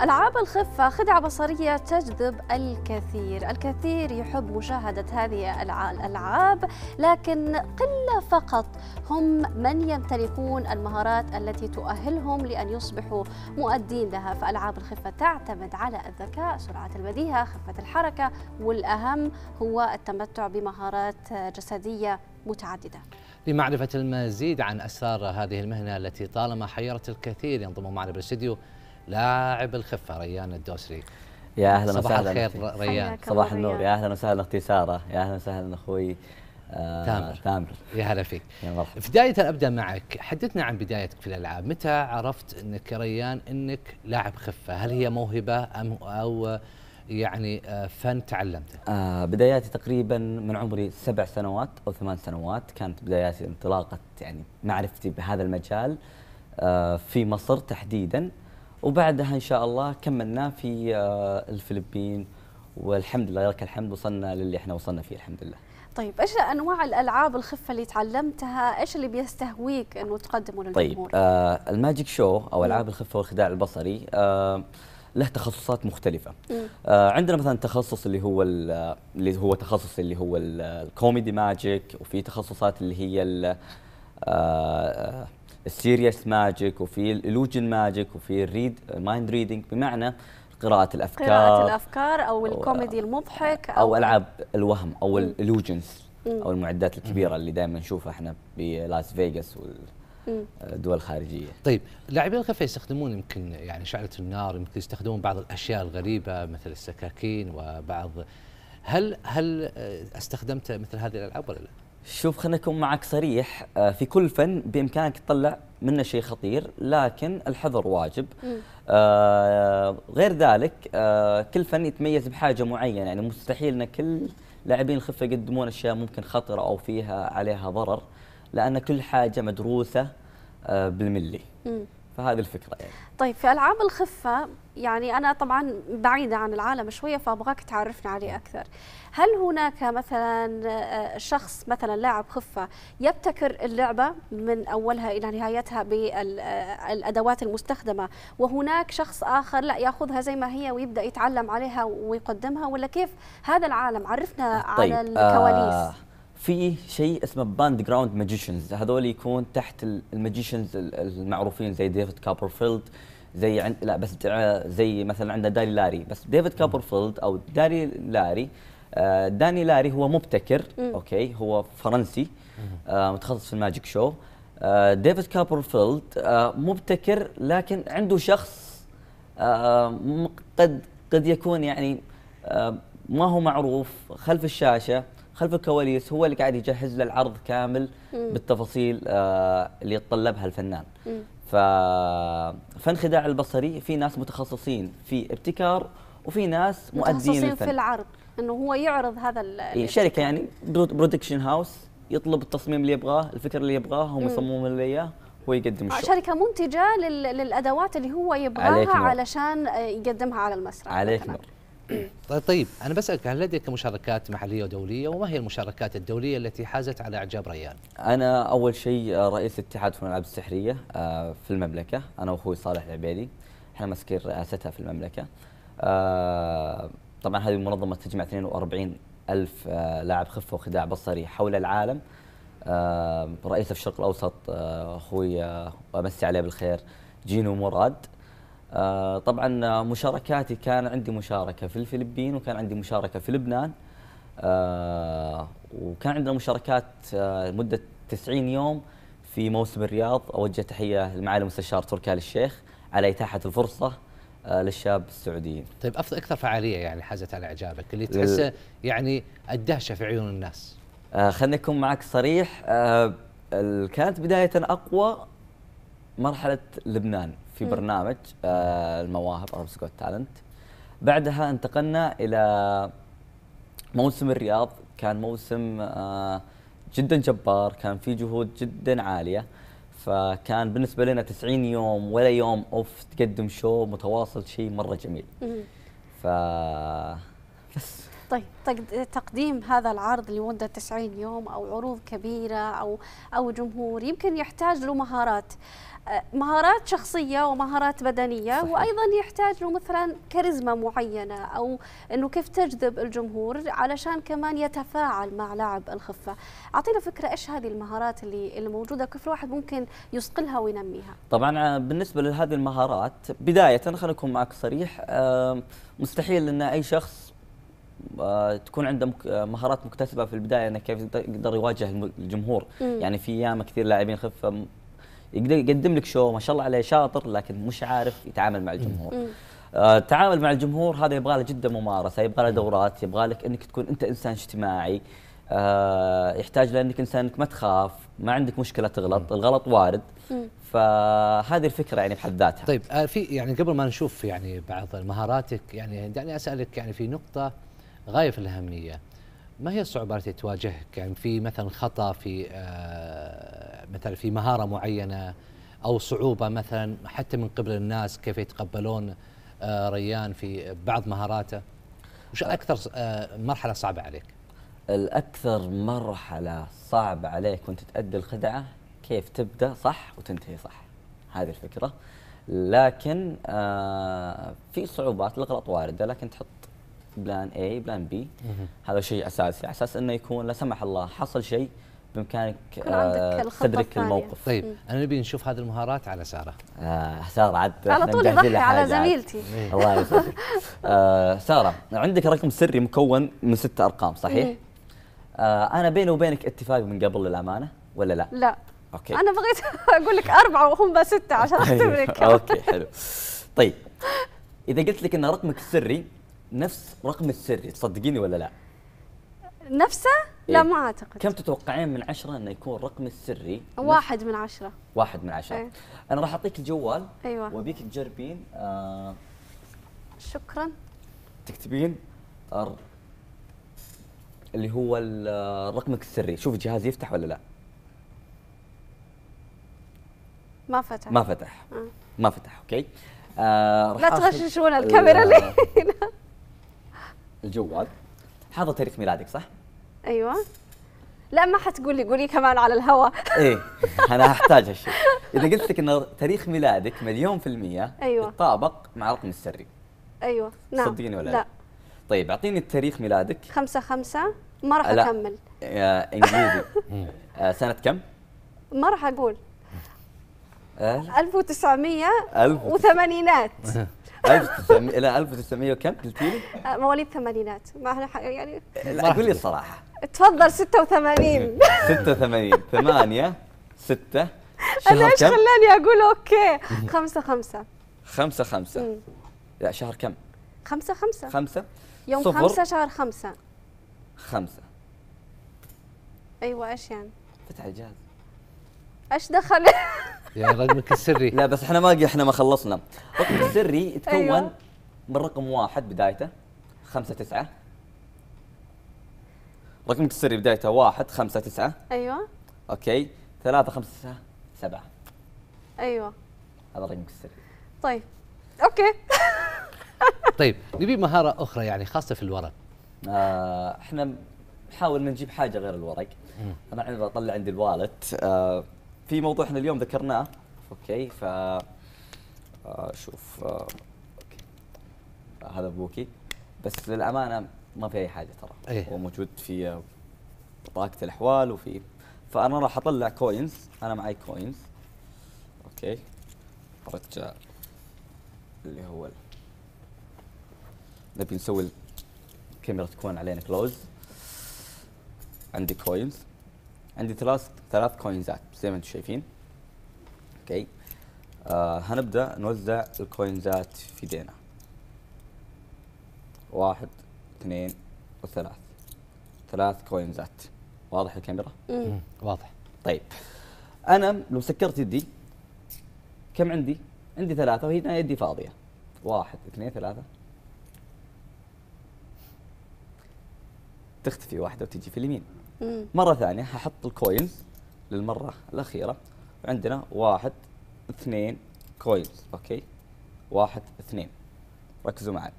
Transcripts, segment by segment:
ألعاب الخفة خدعة بصرية تجذب الكثير الكثير يحب مشاهدة هذه الألعاب لكن قلة فقط هم من يمتلكون المهارات التي تؤهلهم لأن يصبحوا مؤدين لها فألعاب الخفة تعتمد على الذكاء سرعة البديهة خفة الحركة والأهم هو التمتع بمهارات جسدية متعددة لمعرفة المزيد عن أسرار هذه المهنة التي طالما حيرت الكثير ينضم معنا بالاستديو لاعب الخفه ريان الدوسري يا اهلا وسهلا صباح الخير ريان صباح النور يا اهلا وسهلا اختي ساره يا اهلا وسهلا اخوي آه، تامر تامر يا هلا فيك يا مرحبا بداية ابدا معك حدثنا عن بدايتك في الالعاب متى عرفت انك ريان انك لاعب خفه هل هي موهبه ام او آه، يعني آه، فن تعلمته؟ آه بداياتي تقريبا من عمري سبع سنوات او ثمان سنوات كانت بداياتي انطلاقه يعني معرفتي بهذا المجال آه في مصر تحديدا وبعدها ان شاء الله كملنا في آه، الفلبين والحمد لله لك الحمد وصلنا للي احنا وصلنا فيه الحمد لله طيب ايش انواع الالعاب الخفه اللي تعلمتها ايش اللي بيستهويك انه تقدمه للجمهور طيب آه الماجيك شو او العاب الخفه والخداع البصري آه له تخصصات مختلفة. آه عندنا مثلا تخصص اللي هو اللي هو تخصص اللي هو الكوميدي ماجيك وفي تخصصات اللي هي آه, آه، السيريس ماجيك وفي الالوجن ماجيك وفي الريد مايند ريدنج بمعنى قراءة الافكار قراءة الافكار او الكوميدي المضحك او, أو العاب الوهم او الالوجنز او المعدات الكبيرة اللي دائما نشوفها احنا بلاس فيغاس والدول الخارجيه طيب لاعبين الخفه يستخدمون يمكن يعني شعله النار يمكن يستخدمون بعض الاشياء الغريبه مثل السكاكين وبعض هل هل آه، استخدمت مثل هذه الالعاب ولا لا؟ شوف خلينا نكون معك صريح آه، في كل فن بامكانك تطلع منه شيء خطير لكن الحذر واجب آه غير ذلك آه كل فن يتميز بحاجه معينه يعني مستحيل ان كل لاعبين الخفه يقدمون اشياء ممكن خطره او فيها عليها ضرر لان كل حاجه مدروسه آه بالملي. مم. فهذه الفكره يعني. طيب في العاب الخفه يعني انا طبعا بعيده عن العالم شويه فابغاك تعرفنا عليه اكثر. هل هناك مثلا آه، شخص مثلا لاعب خفه يبتكر اللعبه من اولها الى نهايتها بالادوات المستخدمه وهناك شخص اخر لا ياخذها زي ما هي ويبدا يتعلم عليها ويقدمها ولا كيف هذا العالم عرفنا طيب على الكواليس؟ آه في شيء اسمه باند جراوند ماجيشنز هذول يكون تحت الماجيشنز المعروفين زي ديفيد كابرفيلد زي عند لا بس زي مثلا عندنا داري لاري بس ديفيد كابرفيلد او داري لاري آه، داني لاري هو مبتكر اوكي هو فرنسي آه، متخصص في الماجيك شو ديفيد آه، كابرفيلد مبتكر لكن عنده شخص قد قد يكون يعني ما هو معروف خلف الشاشه خلف الكواليس هو اللي قاعد يجهز له العرض كامل مم. بالتفاصيل آه اللي يتطلبها الفنان ف فن خداع البصري في ناس متخصصين في ابتكار وفي ناس مؤدين متخصصين الفن. في العرض انه هو يعرض هذا الشركه إيه، شركه يعني برودكشن هاوس يطلب التصميم اللي يبغاه الفكر اللي يبغاه هم يصممون اللي اياه هو يقدم الشغل شركه منتجه للادوات اللي هو يبغاها علشان آه، يقدمها على المسرح عليك نور طيب, طيب انا بسالك هل لديك مشاركات محليه ودوليه وما هي المشاركات الدوليه التي حازت على اعجاب ريان؟ انا اول شيء آه، رئيس اتحاد فنون الالعاب السحريه آه، في المملكه انا واخوي صالح العبيدي احنا ماسكين رئاستها في المملكه آه، طبعا هذه منظمه تجمع 42 ألف لاعب خفه وخداع بصري حول العالم رئيسه في الشرق الاوسط اخوي امسي عليه بالخير جينو مراد آه، طبعا مشاركاتي كان عندي مشاركه في الفلبين وكان عندي مشاركه في لبنان آه، وكان عندنا مشاركات آه، مده 90 يوم في موسم الرياض اوجه تحيه لمعالي المستشار تركي ال الشيخ على اتاحه الفرصه للشباب السعوديين. طيب افضل اكثر فعاليه يعني حازت على اعجابك اللي تحسه يعني الدهشه في عيون الناس. خليني اكون معك صريح كانت بدايه اقوى مرحله لبنان في برنامج آه، المواهب اربس سكوت تالنت بعدها انتقلنا الى موسم الرياض كان موسم آه، جدا جبار كان في جهود جدا عاليه فكان بالنسبه لنا 90 يوم ولا يوم اوف تقدم شو متواصل شيء مره جميل ف بس طيب تقديم هذا العرض لمدة 90 يوم أو عروض كبيرة أو أو جمهور يمكن يحتاج له مهارات آه، مهارات شخصية ومهارات بدنية صحيح. وأيضا يحتاج له مثلا كاريزما معينة أو أنه كيف تجذب الجمهور علشان كمان يتفاعل مع لاعب الخفة أعطينا فكرة إيش هذه المهارات اللي, اللي موجودة كيف الواحد ممكن يصقلها وينميها طبعا آه، بالنسبة لهذه المهارات بداية خلينا نكون معك صريح آه، مستحيل أن أي شخص آه، تكون عنده آه، مهارات مكتسبه في البدايه انه كيف يقدر يواجه الجمهور مم. يعني في ايام كثير لاعبين خفه يقدر يقدم لك شو ما شاء الله عليه شاطر لكن مش عارف يتعامل مع الجمهور آه، التعامل مع الجمهور هذا يبغى له جدا ممارسه يبغى له دورات يبغى لك انك تكون انت انسان اجتماعي يحتاج لانك انسان انك ما تخاف ما عندك مشكله تغلط الغلط وارد فهذه الفكره يعني بحد ذاتها طيب في يعني قبل ما نشوف يعني بعض مهاراتك يعني دعني اسالك يعني في نقطه غايه في الاهميه ما هي الصعوبات التي تواجهك يعني في مثلا خطا في آه، مثلا في مهاره معينه او صعوبه مثلا حتى من قبل الناس كيف يتقبلون آه، ريان في بعض مهاراته وش اكثر آه، مرحله صعبه عليك الاكثر مرحله صعبه عليك وانت تؤدي الخدعه كيف تبدا صح وتنتهي صح هذه الفكره لكن في صعوبات الغلط وارده لكن تحط بلان اي بلان بي هذا شيء اساسي على اساس انه يكون لا سمح الله حصل شيء بامكانك آه تدرك الموقف طيب انا نبي نشوف هذه المهارات على ساره آه ساره عاد على طول يضحك على زميلتي إيه. الله يسعدك آه ساره عندك رقم سري مكون من ست ارقام صحيح؟ آه انا بيني وبينك اتفاق من قبل للامانه ولا لا؟ لا اوكي انا بغيت اقول لك اربعه وهم سته عشان طيب. اختبرك اوكي حلو طيب اذا قلت لك ان رقمك السري نفس رقم السري تصدقيني ولا لا؟ نفسه؟ إيه؟ لا ما اعتقد كم تتوقعين من عشرة انه يكون رقم السري؟ واحد من عشرة واحد من عشرة إيه؟ انا راح اعطيك الجوال ايوه وابيك تجربين آه شكرا تكتبين أر... اللي هو آه، رقمك السري شوف الجهاز يفتح ولا لا ما فتح ما فتح آه. ما فتح اوكي آه لا تغششون الكاميرا آه، اللي هنا الجوال حاضر تاريخ ميلادك صح؟ ايوه لا ما حتقولي قولي كمان على الهواء ايه انا احتاج هالشيء اذا قلت لك ان تاريخ ميلادك مليون في المية ايوه يتطابق مع رقم السري ايوه نعم صدقيني ولا لا, لا. طيب اعطيني تاريخ ميلادك خمسة خمسة ما راح اكمل يا آه، انجليزي آه سنة كم؟ ما راح اقول 1900 آه. وثمانينات 1900 الى 1900 وكم قلتي لي؟ آه، مواليد الثمانينات ما احنا يعني لا لي الصراحه تفضل 86 86 8 6 انا ايش خلاني اقول اوكي 5 5 5 5 لا شهر كم؟ 5 5 5 يوم 5 شهر 5 5 ايوه ايش يعني؟ فتح الجهاز ايش دخل يعني رقمك السري لا بس احنا ما احنا ما خلصنا رقمك السري أيوه. يتكون أيوة. من رقم واحد بدايته خمسة تسعة رقمك السري بدايته واحد خمسة تسعة ايوه اوكي ثلاثة خمسة تسعة سبعة ايوه هذا رقمك السري طيب اوكي طيب نبي مهارة أخرى يعني خاصة في الورق آه احنا نحاول نجيب حاجة غير الورق أنا بطلع أطلع عندي الوالت آه في موضوع احنا اليوم ذكرناه اوكي ف آه، شوف آه، أوكي. آه، هذا بوكي بس للامانه ما في اي حاجه ترى أيه. هو موجود في بطاقه الاحوال وفي فانا راح اطلع كوينز انا معي كوينز اوكي رجع اللي هو نبي نسوي الكاميرا تكون علينا كلوز عندي كوينز عندي ثلاث ثلاث كوينزات زي ما انتم شايفين اوكي آه هنبدا نوزع الكوينزات في دينا واحد اثنين وثلاث ثلاث كوينزات واضح الكاميرا؟ واضح طيب انا لو سكرت يدي كم عندي؟ عندي ثلاثة وهي يدي فاضية واحد اثنين ثلاثة تختفي واحدة وتجي في اليمين مره ثانيه ححط الكوينز للمره الاخيره عندنا واحد اثنين كوينز اوكي واحد اثنين ركزوا معي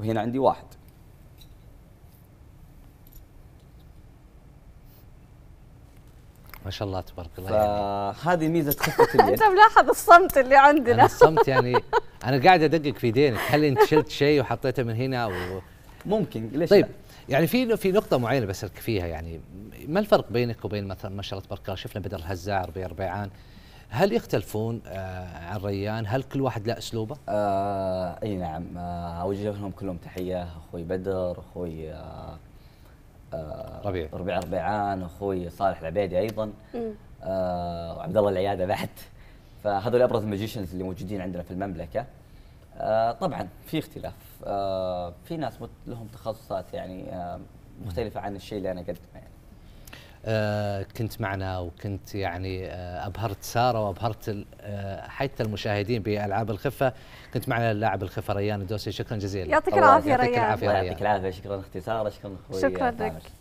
وهنا عندي واحد ما شاء الله تبارك الله يعني هذه ميزه خفه اليد انت ملاحظ طيب، الصمت اللي عندنا أنا الصمت يعني انا قاعد ادقق في دينك هل انت شلت شيء وحطيته من هنا و... ممكن ليش طيب لا؟ يعني في في نقطة معينة بسألك فيها يعني ما الفرق بينك وبين مثلا ما شاء تبارك الله شفنا بدر الهزاع ربيع ربيعان هل يختلفون آه عن ريان؟ هل كل واحد له اسلوبه؟ آه اي نعم آه اوجه لهم كلهم تحيه اخوي بدر اخوي آه, آه، ربيع ربيع ربيعان اخوي صالح العبيدي ايضا آه وعبد الله العياده بعد فهذول ابرز الماجيشنز اللي موجودين عندنا في المملكه آه طبعا في اختلاف آه، في ناس لهم تخصصات يعني آه، مختلفه عن الشيء اللي انا اقدمه يعني. آه كنت معنا وكنت يعني آه ابهرت ساره وابهرت آه حتى المشاهدين بالعاب الخفه كنت معنا اللاعب الخفه ريان الدوسي شكرا جزيلا يعطيك العافيه ريان يعطيك العافيه يعطيك العافيه شكرا اختي ساره شكرا اخوي شكرا لك